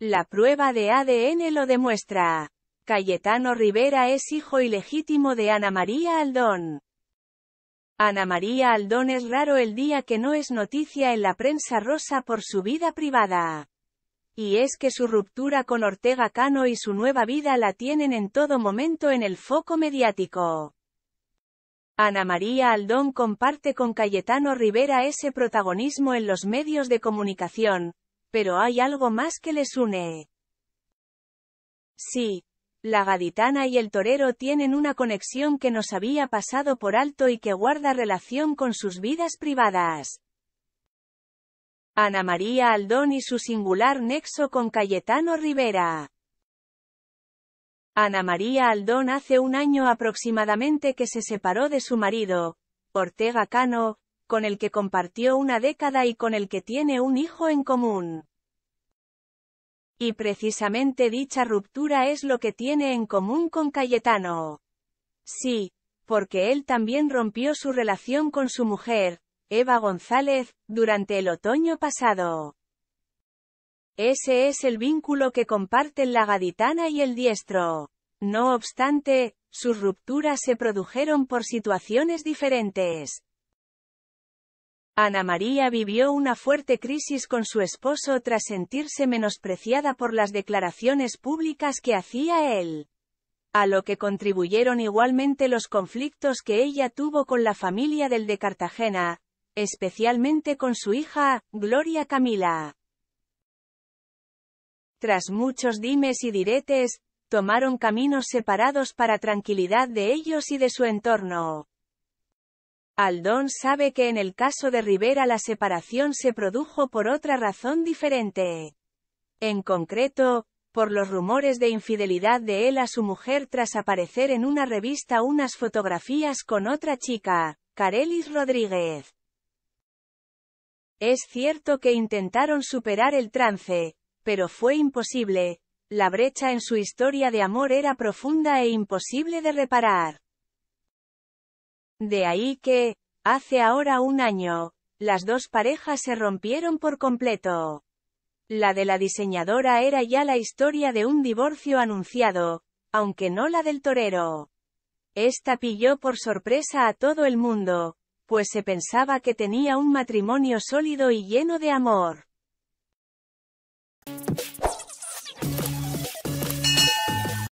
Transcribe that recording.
La prueba de ADN lo demuestra. Cayetano Rivera es hijo ilegítimo de Ana María Aldón. Ana María Aldón es raro el día que no es noticia en la prensa rosa por su vida privada. Y es que su ruptura con Ortega Cano y su nueva vida la tienen en todo momento en el foco mediático. Ana María Aldón comparte con Cayetano Rivera ese protagonismo en los medios de comunicación, pero hay algo más que les une. Sí, la gaditana y el torero tienen una conexión que nos había pasado por alto y que guarda relación con sus vidas privadas. Ana María Aldón y su singular nexo con Cayetano Rivera. Ana María Aldón hace un año aproximadamente que se separó de su marido, Ortega Cano, con el que compartió una década y con el que tiene un hijo en común. Y precisamente dicha ruptura es lo que tiene en común con Cayetano. Sí, porque él también rompió su relación con su mujer, Eva González, durante el otoño pasado. Ese es el vínculo que comparten la gaditana y el diestro. No obstante, sus rupturas se produjeron por situaciones diferentes. Ana María vivió una fuerte crisis con su esposo tras sentirse menospreciada por las declaraciones públicas que hacía él. A lo que contribuyeron igualmente los conflictos que ella tuvo con la familia del de Cartagena, especialmente con su hija, Gloria Camila. Tras muchos dimes y diretes, tomaron caminos separados para tranquilidad de ellos y de su entorno. Aldón sabe que en el caso de Rivera la separación se produjo por otra razón diferente. En concreto, por los rumores de infidelidad de él a su mujer tras aparecer en una revista unas fotografías con otra chica, Carelis Rodríguez. Es cierto que intentaron superar el trance, pero fue imposible, la brecha en su historia de amor era profunda e imposible de reparar. De ahí que, hace ahora un año, las dos parejas se rompieron por completo. La de la diseñadora era ya la historia de un divorcio anunciado, aunque no la del torero. Esta pilló por sorpresa a todo el mundo, pues se pensaba que tenía un matrimonio sólido y lleno de amor.